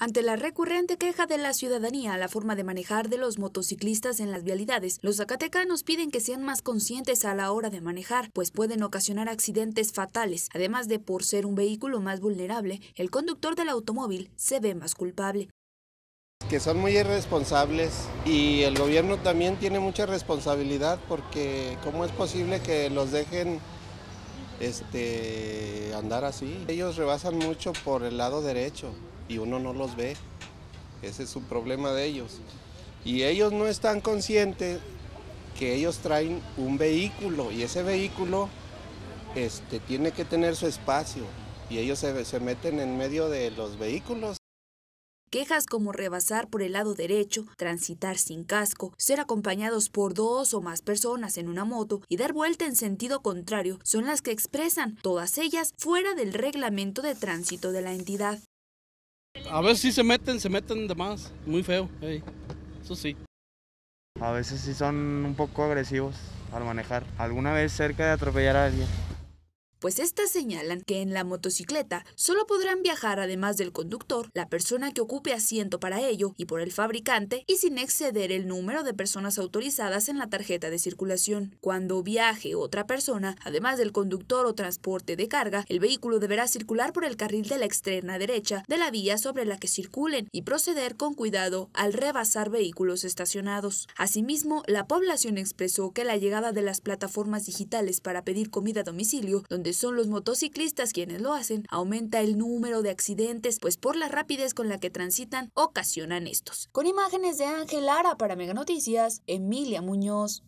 Ante la recurrente queja de la ciudadanía a la forma de manejar de los motociclistas en las vialidades, los zacatecanos piden que sean más conscientes a la hora de manejar, pues pueden ocasionar accidentes fatales. Además de por ser un vehículo más vulnerable, el conductor del automóvil se ve más culpable. Que son muy irresponsables y el gobierno también tiene mucha responsabilidad porque ¿cómo es posible que los dejen este, andar así? Ellos rebasan mucho por el lado derecho y uno no los ve. Ese es un problema de ellos. Y ellos no están conscientes que ellos traen un vehículo y ese vehículo este, tiene que tener su espacio y ellos se meten en medio de los vehículos. Quejas como rebasar por el lado derecho, transitar sin casco, ser acompañados por dos o más personas en una moto y dar vuelta en sentido contrario son las que expresan, todas ellas fuera del reglamento de tránsito de la entidad. A veces sí se meten, se meten de más, muy feo, eso sí. A veces sí son un poco agresivos al manejar. Alguna vez cerca de atropellar a alguien pues estas señalan que en la motocicleta solo podrán viajar además del conductor, la persona que ocupe asiento para ello y por el fabricante y sin exceder el número de personas autorizadas en la tarjeta de circulación. Cuando viaje otra persona, además del conductor o transporte de carga, el vehículo deberá circular por el carril de la externa derecha de la vía sobre la que circulen y proceder con cuidado al rebasar vehículos estacionados. Asimismo, la población expresó que la llegada de las plataformas digitales para pedir comida a domicilio, donde son los motociclistas quienes lo hacen, aumenta el número de accidentes, pues por la rapidez con la que transitan ocasionan estos. Con imágenes de Ángel Lara para Mega Noticias, Emilia Muñoz.